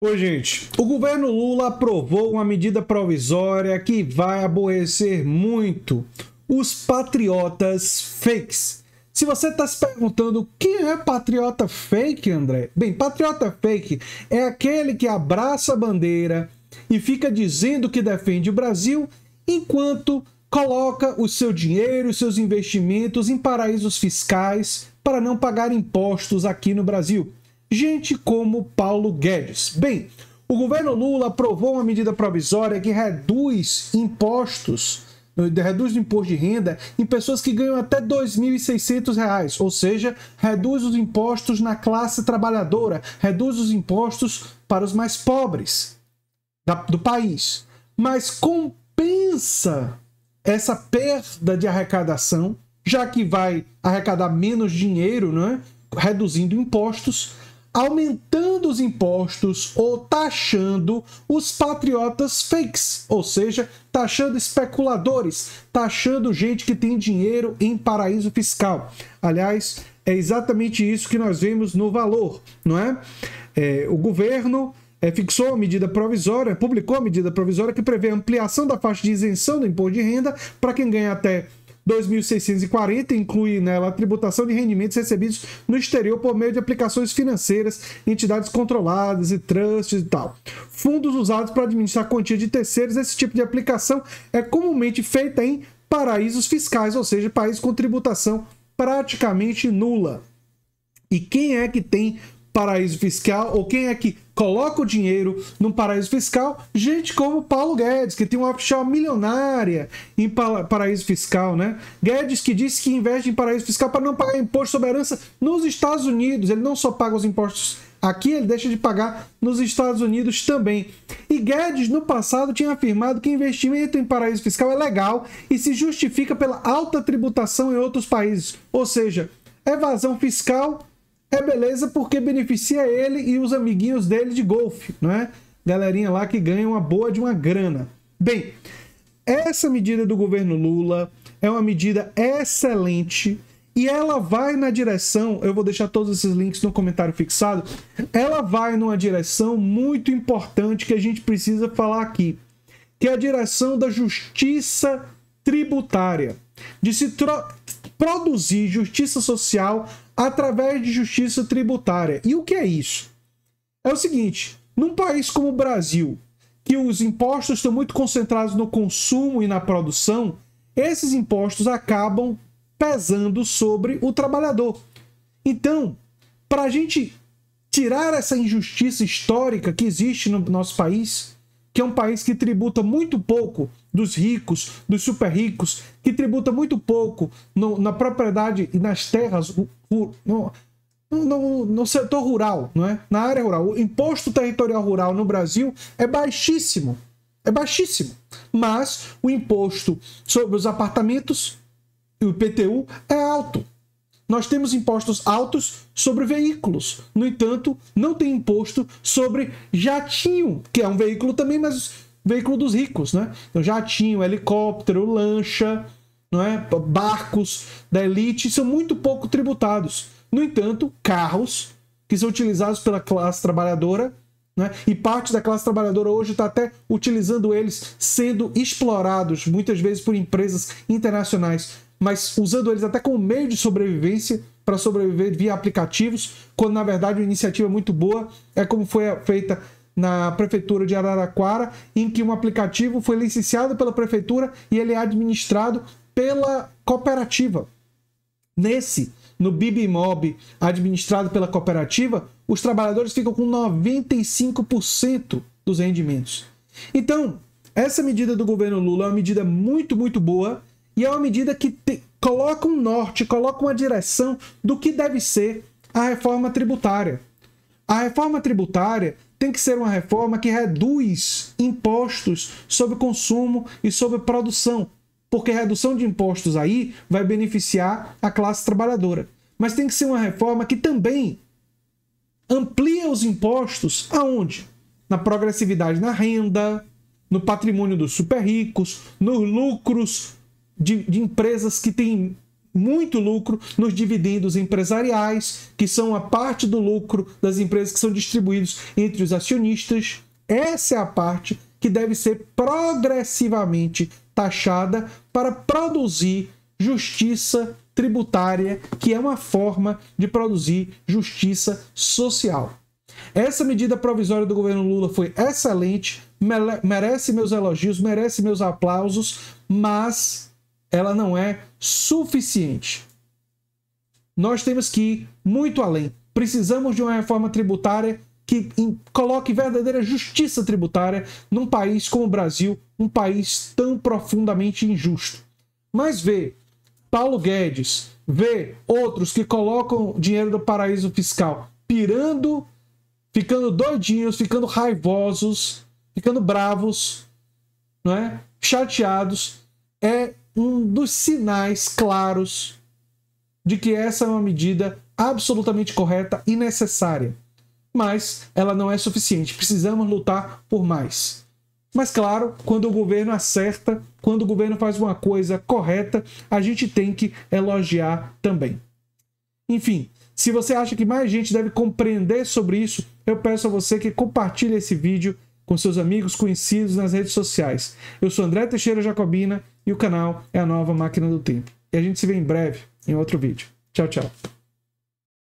Oi, gente. O governo Lula aprovou uma medida provisória que vai aborrecer muito os patriotas fakes. Se você está se perguntando o que é patriota fake, André? Bem, patriota fake é aquele que abraça a bandeira e fica dizendo que defende o Brasil enquanto coloca o seu dinheiro, os seus investimentos em paraísos fiscais para não pagar impostos aqui no Brasil gente como Paulo Guedes. Bem, o governo Lula aprovou uma medida provisória que reduz impostos, eh, reduz o imposto de renda em pessoas que ganham até R$ 2.600, ou seja, reduz os impostos na classe trabalhadora, reduz os impostos para os mais pobres do país. Mas compensa essa perda de arrecadação, já que vai arrecadar menos dinheiro, não é? reduzindo impostos aumentando os impostos ou taxando os patriotas fakes, ou seja, taxando especuladores, taxando gente que tem dinheiro em paraíso fiscal. Aliás, é exatamente isso que nós vemos no valor, não é? é o governo é, fixou a medida provisória, publicou a medida provisória que prevê ampliação da faixa de isenção do imposto de renda para quem ganha até 2.640 inclui nela né, a tributação de rendimentos recebidos no exterior por meio de aplicações financeiras, entidades controladas e trusts e tal. Fundos usados para administrar quantia de terceiros, esse tipo de aplicação é comumente feita em paraísos fiscais, ou seja, países com tributação praticamente nula. E quem é que tem paraíso fiscal ou quem é que coloca o dinheiro num paraíso fiscal? Gente como Paulo Guedes, que tem uma offshore milionária em paraíso fiscal, né? Guedes que disse que investe em paraíso fiscal para não pagar imposto sobre herança nos Estados Unidos. Ele não só paga os impostos Aqui ele deixa de pagar nos Estados Unidos também. E Guedes, no passado, tinha afirmado que investimento em paraíso fiscal é legal e se justifica pela alta tributação em outros países. Ou seja, evasão fiscal é beleza porque beneficia ele e os amiguinhos dele de golfe, não é? Galerinha lá que ganha uma boa de uma grana. Bem, essa medida do governo Lula é uma medida excelente e ela vai na direção, eu vou deixar todos esses links no comentário fixado, ela vai numa direção muito importante que a gente precisa falar aqui, que é a direção da justiça tributária, de se produzir justiça social através de justiça tributária. E o que é isso? É o seguinte: num país como o Brasil, que os impostos estão muito concentrados no consumo e na produção, esses impostos acabam pesando sobre o trabalhador. Então, para a gente tirar essa injustiça histórica que existe no nosso país, que é um país que tributa muito pouco dos ricos, dos super ricos, que tributa muito pouco no, na propriedade e nas terras, no, no, no setor rural, não é? na área rural. O imposto territorial rural no Brasil é baixíssimo. É baixíssimo. Mas o imposto sobre os apartamentos e o IPTU é alto nós temos impostos altos sobre veículos. No entanto, não tem imposto sobre jatinho, que é um veículo também, mas veículo dos ricos, né? Então, jatinho, helicóptero, lancha, não é? barcos da elite são muito pouco tributados. No entanto, carros que são utilizados pela classe trabalhadora né? E parte da classe trabalhadora hoje está até utilizando eles, sendo explorados muitas vezes por empresas internacionais mas usando eles até como meio de sobrevivência para sobreviver via aplicativos, quando na verdade uma iniciativa é muito boa é como foi feita na prefeitura de Araraquara, em que um aplicativo foi licenciado pela prefeitura e ele é administrado pela cooperativa. Nesse, no Bibimob, administrado pela cooperativa, os trabalhadores ficam com 95% dos rendimentos. Então, essa medida do governo Lula é uma medida muito, muito boa e é uma medida que te, coloca um norte, coloca uma direção do que deve ser a reforma tributária. A reforma tributária tem que ser uma reforma que reduz impostos sobre consumo e sobre produção, porque redução de impostos aí vai beneficiar a classe trabalhadora. Mas tem que ser uma reforma que também amplia os impostos aonde? Na progressividade na renda, no patrimônio dos super ricos, nos lucros de, de empresas que têm muito lucro nos dividendos empresariais, que são a parte do lucro das empresas que são distribuídos entre os acionistas. Essa é a parte que deve ser progressivamente taxada para produzir justiça tributária, que é uma forma de produzir justiça social. Essa medida provisória do governo Lula foi excelente, merece meus elogios, merece meus aplausos, mas ela não é suficiente. Nós temos que ir muito além. Precisamos de uma reforma tributária que coloque verdadeira justiça tributária num país como o Brasil, um país tão profundamente injusto. Mas vê Paulo Guedes, vê outros que colocam dinheiro do paraíso fiscal pirando, ficando doidinhos, ficando raivosos, ficando bravos, não é? chateados. É um dos sinais claros de que essa é uma medida absolutamente correta e necessária. Mas ela não é suficiente, precisamos lutar por mais. Mas claro, quando o governo acerta, quando o governo faz uma coisa correta, a gente tem que elogiar também. Enfim, se você acha que mais gente deve compreender sobre isso, eu peço a você que compartilhe esse vídeo com seus amigos, conhecidos nas redes sociais. Eu sou André Teixeira Jacobina e o canal é a nova máquina do tempo. E a gente se vê em breve em outro vídeo. Tchau, tchau.